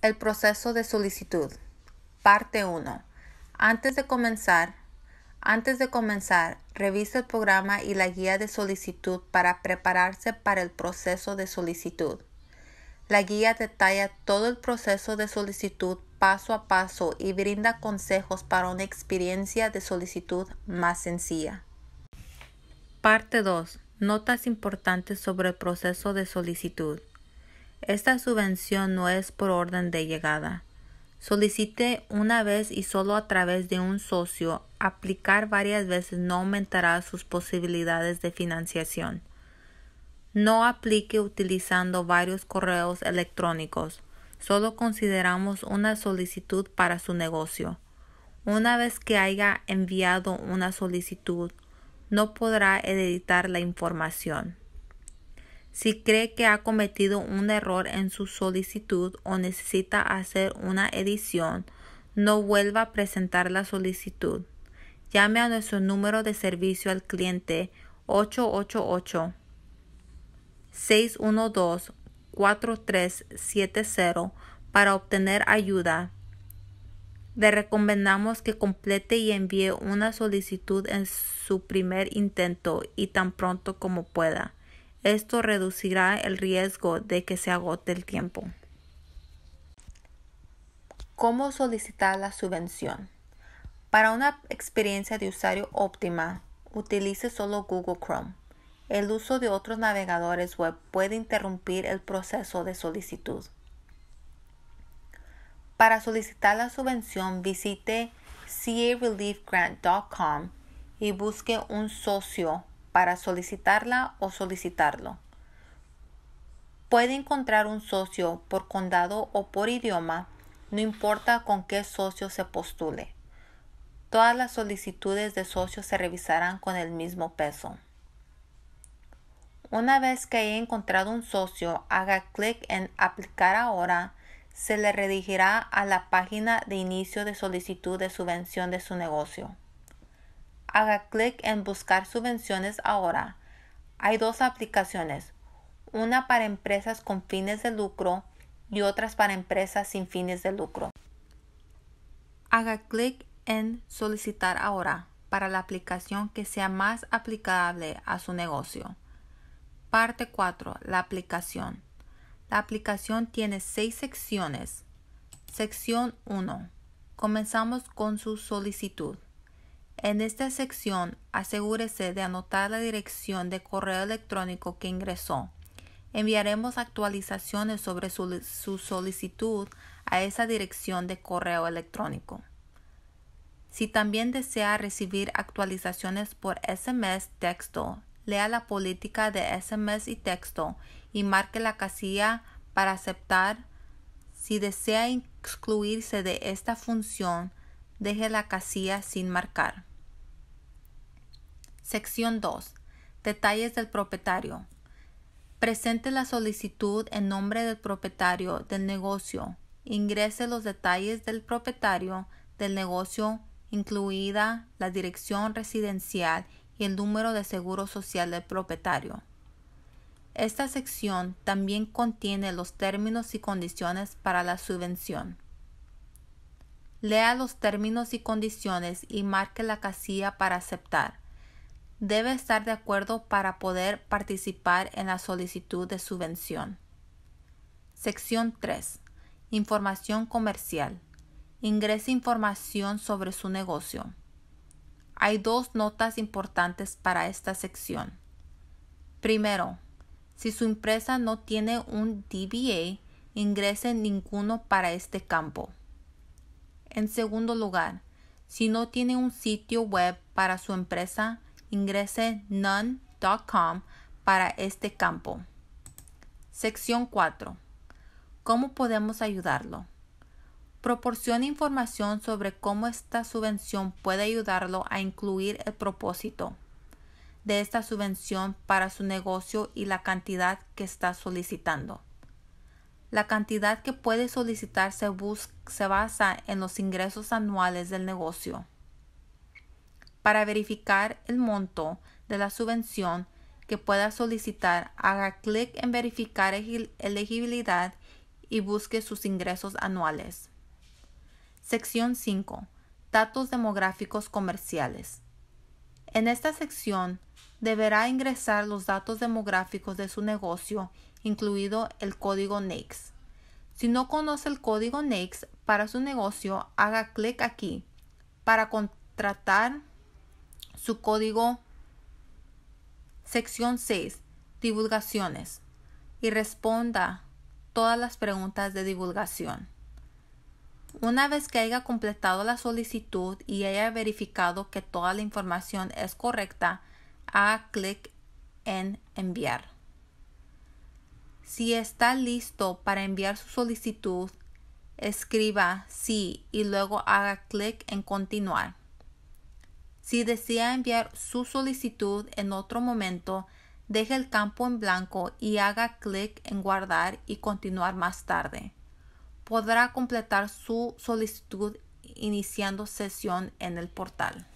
El proceso de solicitud. Parte 1. Antes de comenzar, antes de comenzar, revisa el programa y la guía de solicitud para prepararse para el proceso de solicitud. La guía detalla todo el proceso de solicitud paso a paso y brinda consejos para una experiencia de solicitud más sencilla. Parte 2. Notas importantes sobre el proceso de solicitud. Esta subvención no es por orden de llegada. Solicite una vez y solo a través de un socio. Aplicar varias veces no aumentará sus posibilidades de financiación. No aplique utilizando varios correos electrónicos. Solo consideramos una solicitud para su negocio. Una vez que haya enviado una solicitud, no podrá editar la información. Si cree que ha cometido un error en su solicitud o necesita hacer una edición, no vuelva a presentar la solicitud. Llame a nuestro número de servicio al cliente 888 612 4370 para obtener ayuda. Le recomendamos que complete y envíe una solicitud en su primer intento y tan pronto como pueda. Esto reducirá el riesgo de que se agote el tiempo. ¿Cómo solicitar la subvención? Para una experiencia de usuario óptima, utilice solo Google Chrome. El uso de otros navegadores web puede interrumpir el proceso de solicitud. Para solicitar la subvención, visite careliefgrant.com y busque un socio para solicitarla o solicitarlo. Puede encontrar un socio por condado o por idioma, no importa con qué socio se postule. Todas las solicitudes de socios se revisarán con el mismo peso. Una vez que haya encontrado un socio, haga clic en Aplicar ahora. Se le redirigirá a la página de inicio de solicitud de subvención de su negocio haga clic en Buscar subvenciones ahora. Hay dos aplicaciones, una para empresas con fines de lucro y otras para empresas sin fines de lucro. Haga clic en Solicitar ahora para la aplicación que sea más aplicable a su negocio. Parte 4. La aplicación. La aplicación tiene seis secciones. Sección 1. Comenzamos con su solicitud. En esta sección, asegúrese de anotar la dirección de correo electrónico que ingresó. Enviaremos actualizaciones sobre su, solicitud a esa dirección de correo electrónico. Si también desea recibir actualizaciones por SMS texto, lea la política de SMS y texto y marque la casilla para aceptar. Si desea excluirse de esta función, deje la casilla sin marcar. Sección 2. Detalles del propietario. Presente la solicitud en nombre del propietario del negocio. Ingrese los detalles del propietario del negocio, incluida la dirección residencial y el número de seguro social del propietario. Esta sección también contiene los términos y condiciones para la subvención. Lea los términos y condiciones y marque la casilla para aceptar debe estar de acuerdo para poder participar en la solicitud de subvención. Sección 3. Información comercial. Ingrese información sobre su negocio. Hay dos notas importantes para esta sección. Primero, si su empresa no tiene un DBA, ingrese ninguno para este campo. En segundo lugar, si no tiene un sitio web para su empresa, Ingrese none.com para este campo. Sección 4. ¿Cómo podemos ayudarlo? Proporciona información sobre cómo esta subvención puede ayudarlo a incluir el propósito de esta subvención para su negocio y la cantidad que está solicitando. La cantidad que puede solicitar se basa en los ingresos anuales del negocio para verificar el monto de la subvención que pueda solicitar, haga clic en Verificar elegibilidad y busque sus ingresos anuales. Sección 5. Datos demográficos comerciales. En esta sección deberá ingresar los datos demográficos de su negocio, incluido el código NAICS. E si no conoce el código NAICS e para su negocio, haga clic aquí para contratar su código sección 6. Divulgaciones. Y responda todas las preguntas de divulgación. Una vez que haya completado la solicitud y haya verificado que toda la información es correcta, haga clic en enviar. Si está listo para enviar su solicitud, escriba sí y luego haga clic en continuar. Si desea enviar su solicitud en otro momento, deje el campo en blanco y haga clic en guardar y continuar más tarde. Podrá completar su solicitud iniciando sesión en el portal.